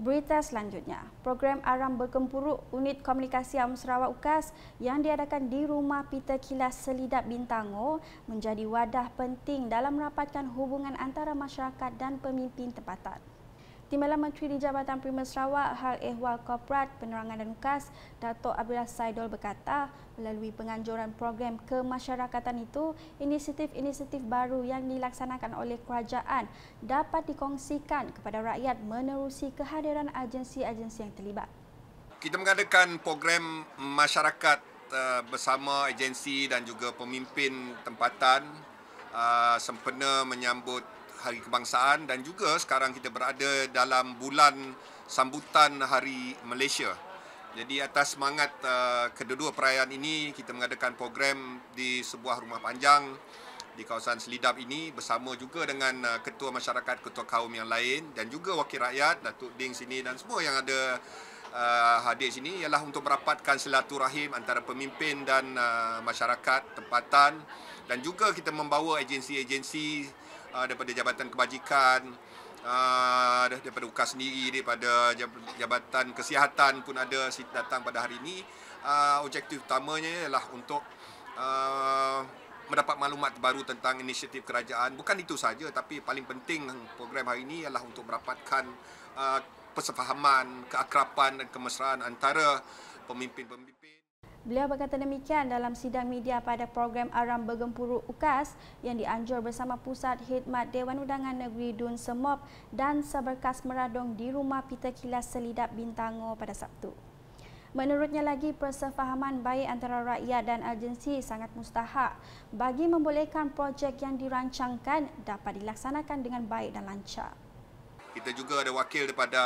Berita selanjutnya, program Aram Berkempuruk Unit Komunikasi Am Sarawak UKAS yang diadakan di rumah Peter Kilas Selidap Bintango menjadi wadah penting dalam merapatkan hubungan antara masyarakat dan pemimpin tempatan. Timbalan Menteri di Jabatan Primer Sarawak, Hal Ehwal Korporat, Penerangan dan Kas Dato' Abdullah Saidol berkata, melalui penganjuran program kemasyarakatan itu, inisiatif-inisiatif baru yang dilaksanakan oleh kerajaan dapat dikongsikan kepada rakyat menerusi kehadiran agensi-agensi yang terlibat. Kita mengadakan program masyarakat eh, bersama agensi dan juga pemimpin tempatan eh, sempena menyambut Hari Kebangsaan dan juga sekarang kita berada dalam bulan sambutan Hari Malaysia. Jadi atas semangat uh, kedua-dua perayaan ini kita mengadakan program di sebuah rumah panjang di kawasan Selidap ini bersama juga dengan uh, ketua masyarakat, ketua kaum yang lain dan juga wakil rakyat Datuk Ding sini dan semua yang ada uh, hadir sini ialah untuk merapatkan silaturahim antara pemimpin dan uh, masyarakat tempatan dan juga kita membawa agensi-agensi uh, daripada Jabatan Kebajikan uh, daripada UKAS sendiri daripada Jabatan Kesihatan pun ada datang pada hari ini uh, objektif utamanya ialah untuk uh, mendapat maklumat baru tentang inisiatif kerajaan bukan itu saja tapi paling penting program hari ini ialah untuk merapatkan uh, persefahaman keakrapan dan kemesraan antara pemimpin-pemimpin Beliau berkata demikian dalam sidang media pada program Aram Bergempuru UKAS yang dianjur bersama Pusat Hidmat Dewan Undangan Negeri Dun Semop dan Seberkas Meradong di rumah pita Kilas Selidap Bintango pada Sabtu. Menurutnya lagi, persefahaman baik antara rakyat dan agensi sangat mustahak bagi membolehkan projek yang dirancangkan dapat dilaksanakan dengan baik dan lancar. Kita juga ada wakil daripada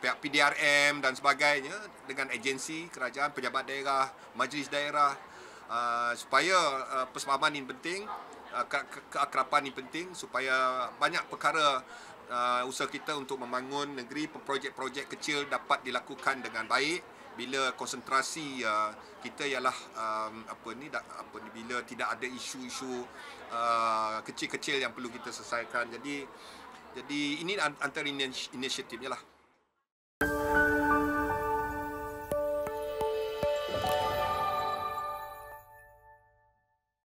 pihak PDRM dan sebagainya dengan agensi kerajaan pejabat daerah majlis daerah uh, supaya uh, persefahaman ini penting uh, keakraban ini penting supaya banyak perkara uh, usaha kita untuk membangun negeri projek-projek kecil dapat dilakukan dengan baik bila konsentrasi uh, kita ialah um, apa ni da, apa ni bila tidak ada isu-isu uh, kecil-kecil yang perlu kita selesaikan jadi jadi ini antara inisiatifnya lah